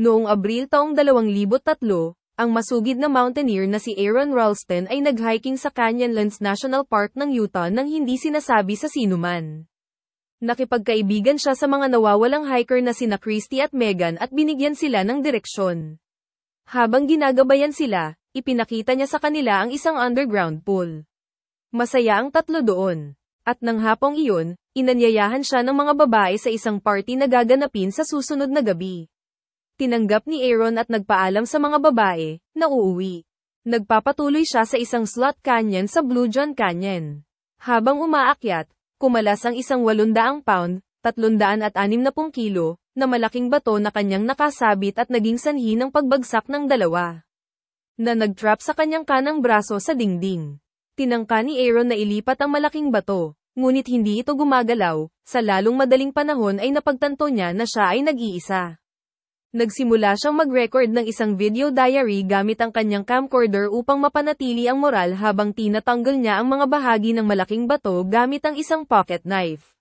Noong Abril taong 2003, ang masugid na mountaineer na si Aaron Ralston ay naghiking sa Canyonlands National Park ng Utah nang hindi sinasabi sa sinuman. Nakipagkaibigan siya sa mga nawawalang hiker na sina Christy at Megan at binigyan sila ng direksyon. Habang ginagabayan sila, ipinakita niya sa kanila ang isang underground pool. Masaya ang tatlo doon. At nang hapong iyon, inanyayahan siya ng mga babae sa isang party na gaganapin sa susunod na gabi tinanggap ni Aaron at nagpaalam sa mga babae, na uuwi. Nagpapatuloy siya sa isang slot canyon sa Blue John Canyon. Habang umaakyat, kumalas ang isang 800 pound, na 360 kilo, na malaking bato na kanyang nakasabit at naging sanhi ng pagbagsak ng dalawa. Na nagtrap sa kanyang kanang braso sa dingding. Tinangka ni Aaron na ilipat ang malaking bato, ngunit hindi ito gumagalaw, sa lalong madaling panahon ay napagtanto niya na siya ay nag-iisa. Nagsimula siyang mag-record ng isang video diary gamit ang kanyang camcorder upang mapanatili ang moral habang tinatanggal niya ang mga bahagi ng malaking bato gamit ang isang pocket knife.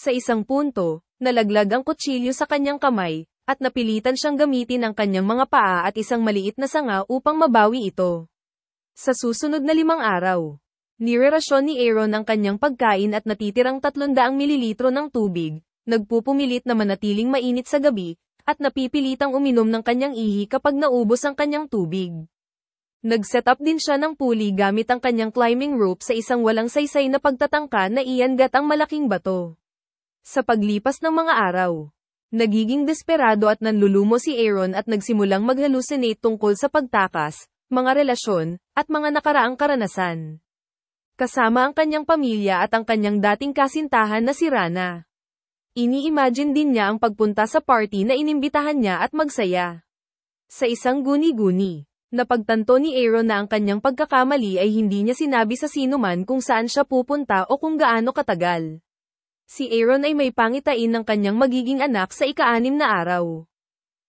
Sa isang punto, nalaglag ang kutsilyo sa kanyang kamay, at napilitan siyang gamitin ang kanyang mga paa at isang maliit na sanga upang mabawi ito. Sa susunod na limang araw, nirerasyon ni Aaron ang kanyang pagkain at natitirang 300 mililitro ng tubig, nagpupumilit na manatiling mainit sa gabi, at napipilitang uminom ng kanyang ihi kapag naubos ang kanyang tubig. Nag-set up din siya ng pulley gamit ang kanyang climbing rope sa isang walang saysay na pagtatangka na iangat ang malaking bato. Sa paglipas ng mga araw, nagiging desperado at nanlulumo si Aaron at nagsimulang maghalusinate tungkol sa pagtakas, mga relasyon, at mga nakaraang karanasan. Kasama ang kanyang pamilya at ang kanyang dating kasintahan na si Rana. Ini-imagine din niya ang pagpunta sa party na inimbitahan niya at magsaya. Sa isang guni-guni, napagtanto ni Aaron na ang kanyang pagkakamali ay hindi niya sinabi sa sino man kung saan siya pupunta o kung gaano katagal. Si Aaron ay may pangitain ng kanyang magiging anak sa ikaanim na araw.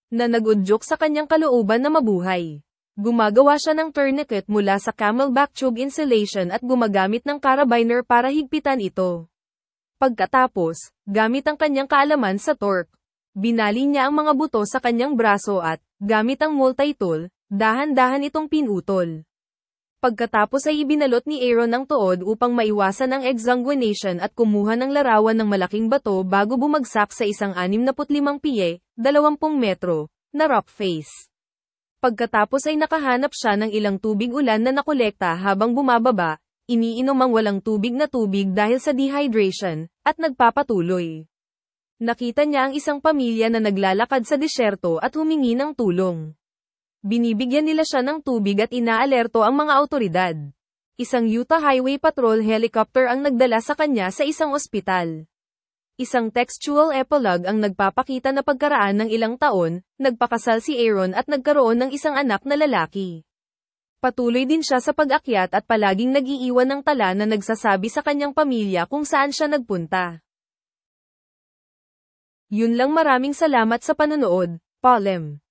Na nagudyok sa kanyang kalooban na mabuhay. Gumagawa siya ng tourniquet mula sa camelback tube insulation at gumagamit ng carabiner para higpitan ito. Pagkatapos, gamit ang kanyang kaalaman sa torque, binali niya ang mga buto sa kanyang braso at, gamit ang multi-tool, dahan-dahan itong pinutol. Pagkatapos ay ibinalot ni Aaron ang tuod upang maiwasan ang exsanguination at kumuha ng larawan ng malaking bato bago bumagsak sa isang 65 piye, 20 metro, na rock face. Pagkatapos ay nakahanap siya ng ilang tubig ulan na nakolekta habang bumababa, iniinom ang walang tubig na tubig dahil sa dehydration, at nagpapatuloy. Nakita niya ang isang pamilya na naglalakad sa disyerto at humingi ng tulong. Binibigyan nila siya ng tubig at inaalerto ang mga autoridad. Isang Utah Highway Patrol helicopter ang nagdala sa kanya sa isang ospital. Isang textual epilogue ang nagpapakita na pagkaraan ng ilang taon, nagpakasal si Aaron at nagkaroon ng isang anak na lalaki. Patuloy din siya sa pag-akyat at palaging nagiiwan ng tala na nagsasabi sa kanyang pamilya kung saan siya nagpunta. Yun lang maraming salamat sa panonood, Palem.